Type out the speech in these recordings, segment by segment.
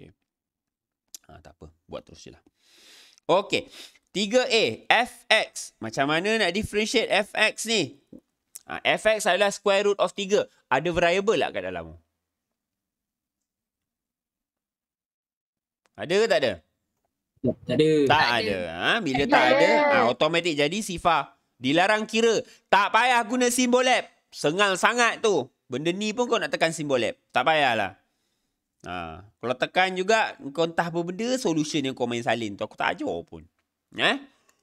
Okay. Ha, ah, tak apa. Buat terus je lah. Okay. 3A. Fx. Macam mana nak differentiate Fx ni? Ha, ah, Fx adalah square root of 3. Ada variable lah kat dalam. Ada ke tak ada? Tak ada. Tak, ada. ada. Ha, bila tak, ada, ada ha, automatik jadi sifar. Dilarang kira. Tak payah guna simbol lab. Sengal sangat tu. Benda ni pun kau nak tekan simbol lab. Tak payahlah. Ha. Kalau tekan juga, kau entah apa benda, solution yang kau main salin tu. Aku tak ajar pun. Eh?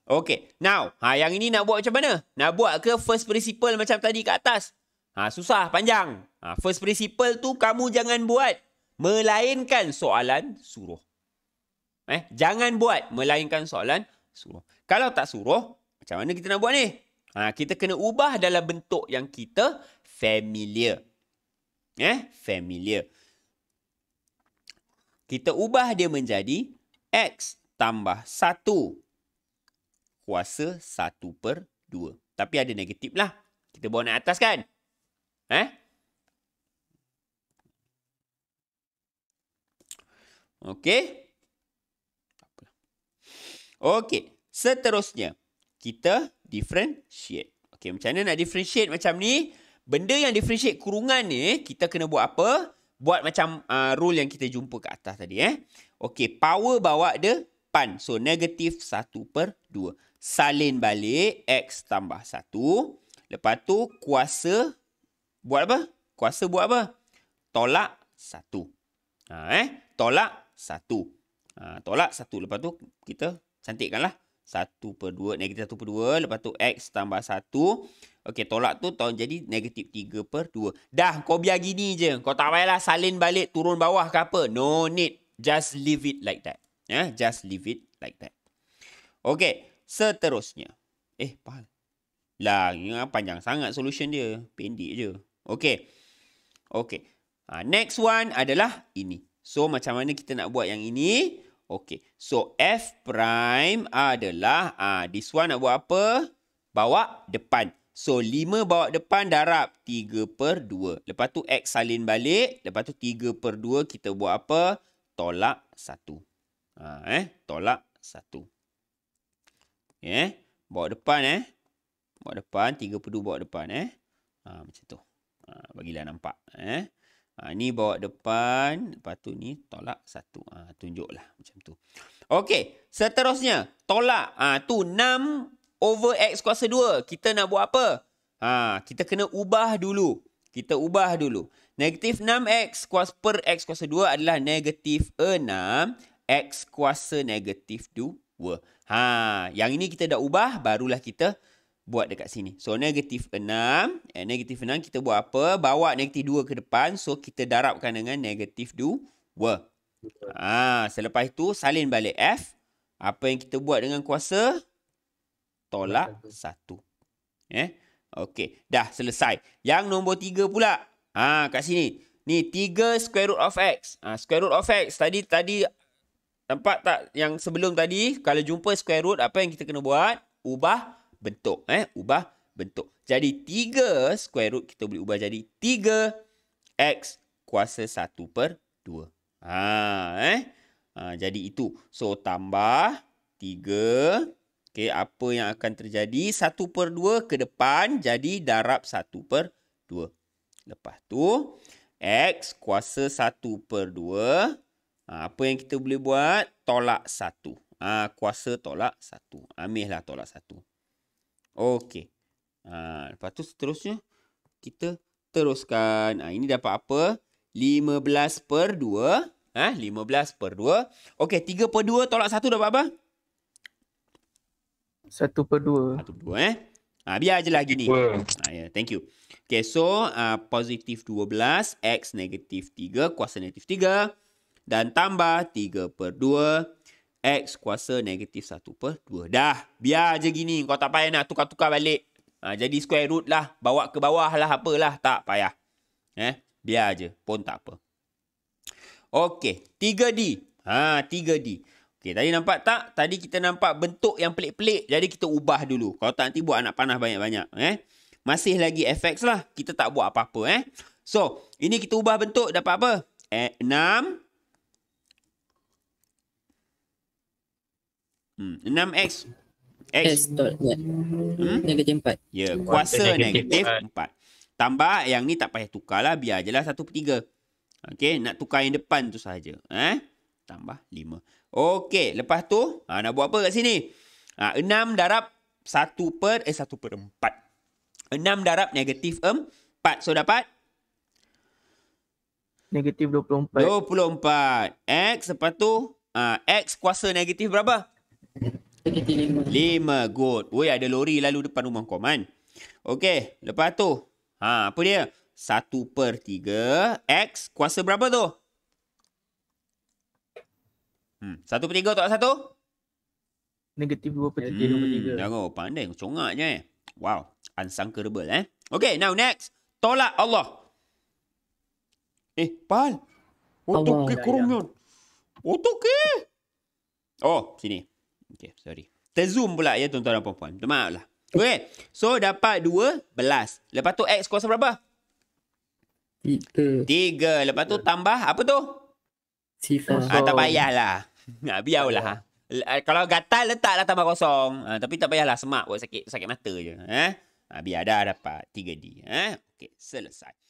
Okay, now. Ha, yang ini nak buat macam mana? Nak buat ke first principle macam tadi kat atas? Ha, susah, panjang. Ha, first principle tu kamu jangan buat. Melainkan soalan suruh. Eh, jangan buat melainkan soalan suruh. Kalau tak suruh, macam mana kita nak buat ni? Ha, kita kena ubah dalam bentuk yang kita familiar. Eh, familiar. Kita ubah dia menjadi X tambah 1 kuasa 1 per 2. Tapi ada negatif lah. Kita bawa naik atas kan? Eh? Okey. Okey. Seterusnya, kita differentiate. Okey, macam mana nak differentiate macam ni? Benda yang differentiate kurungan ni, kita kena buat apa? buat macam uh, rule yang kita jumpa kat atas tadi eh. Okey, power bawa dia pan. So negatif 1 per 2. Salin balik x tambah 1. Lepas tu kuasa buat apa? Kuasa buat apa? Tolak 1. Ha eh, tolak 1. Ha, tolak 1. Lepas tu kita cantikkanlah. 1 per 2. Negatif 1 per 2. Lepas tu X tambah 1. Okey, tolak tu tahun jadi negatif 3 per 2. Dah, kau biar gini je. Kau tak payahlah salin balik turun bawah ke apa. No need. Just leave it like that. Yeah, just leave it like that. Okey, seterusnya. Eh, pal. Lah, ah, panjang sangat solution dia. Pendek je. Okey. Okey. Ha, next one adalah ini. So, macam mana kita nak buat yang Ini. Okey. So F prime adalah ah this one nak buat apa? Bawa depan. So 5 bawa depan darab 3 per 2. Lepas tu X salin balik. Lepas tu 3 per 2 kita buat apa? Tolak 1. Ha, ah, eh? Tolak 1. Eh? Bawa depan eh. Bawa depan. 3 per 2 bawa depan eh. Ha, macam tu. Ha, bagilah nampak. Eh? Ha, ni bawa depan, lepas tu ni tolak satu. Ha, tunjuklah macam tu. Okey, seterusnya tolak. Ha, tu 6 over X kuasa 2. Kita nak buat apa? Ha, kita kena ubah dulu. Kita ubah dulu. Negatif 6X kuasa per X kuasa 2 adalah negatif 6 X kuasa negatif 2. Ha, yang ini kita dah ubah, barulah kita buat dekat sini. So negatif 6, eh, negatif 6 kita buat apa? Bawa negatif 2 ke depan. So kita darabkan dengan negatif 2. Ah, ha, selepas itu salin balik F. Apa yang kita buat dengan kuasa? Tolak 1. Eh? Okey, dah selesai. Yang nombor 3 pula. Ha, kat sini. Ni 3 square root of x. Ha, square root of x. Tadi tadi nampak tak yang sebelum tadi kalau jumpa square root apa yang kita kena buat? Ubah bentuk. Eh? Ubah bentuk. Jadi 3 square root kita boleh ubah jadi 3x kuasa 1 per 2. Ha, eh? Ha, jadi itu. So tambah 3. Okay, apa yang akan terjadi? 1 per 2 ke depan jadi darab 1 per 2. Lepas tu x kuasa 1 per 2. Ha, apa yang kita boleh buat? Tolak 1. Ha, kuasa tolak 1. Ambillah tolak 1. Okey. Ha, lepas tu seterusnya, kita teruskan. Ha, ini dapat apa? 15 per 2. Ha, 15 per 2. Okey, 3 per 2 tolak 1 dapat apa? 1 per 2. 1 per 2 eh. Ha, biar je lagi ni. Ha, yeah, thank you. Okay, so uh, positif 12, X negatif 3, kuasa negatif 3. Dan tambah 3 per 2, X kuasa negatif 1 per 2. Dah. Biar je gini. Kau tak payah nak tukar-tukar balik. Ha, jadi square root lah. Bawa ke bawah lah apalah. Tak payah. Eh, biar je. Pun tak apa. Okey. 3D. Ha, 3D. Okey, tadi nampak tak? Tadi kita nampak bentuk yang pelik-pelik. Jadi kita ubah dulu. Kalau tak nanti buat anak panah banyak-banyak. Eh? Masih lagi FX lah. Kita tak buat apa-apa. Eh? So, ini kita ubah bentuk dapat apa? Eh, 6, 7, Hmm. Enam X. X. X. Hmm? Negatif empat. Ya, yeah, kuasa negatif empat. Tambah yang ni tak payah tukar lah. Biar je lah satu per tiga. Okay, nak tukar yang depan tu saja. Eh? Tambah lima. Okay, lepas tu ha, nak buat apa kat sini? Ha, enam darab satu per, eh satu per empat. Enam darab negatif empat. So, dapat? Negatif 24. 24. X, lepas tu, uh, X kuasa negatif berapa? Lima. lima good. Weh ada lori lalu depan rumah kau man. Okey, lepas tu. Ha, apa dia? 1 per 3 X kuasa berapa tu? Hmm, 1 per 3 tak 1? Negatif 2 per 3 hmm, 3. Jangan kau Congak je eh. Wow. Unsunkerable eh. Okay, now next. Tolak Allah. Eh, Pal. Otok ke kurungan. Otok ke? Oh, sini. Okay, sorry. Terzoom pula ya tuan-tuan dan puan-puan. Maaf lah. Eh. Okay. So, dapat 12. Lepas tu X kuasa berapa? 3. 3. Lepas tu tambah apa tu? Sifar. Ah, tak payahlah. Nah, biarlah. Ha. Kalau gatal letaklah tambah kosong. Ha, tapi tak payahlah semak buat sakit sakit mata je. Eh? Ha, biar dah dapat 3D. Eh? Okay, selesai.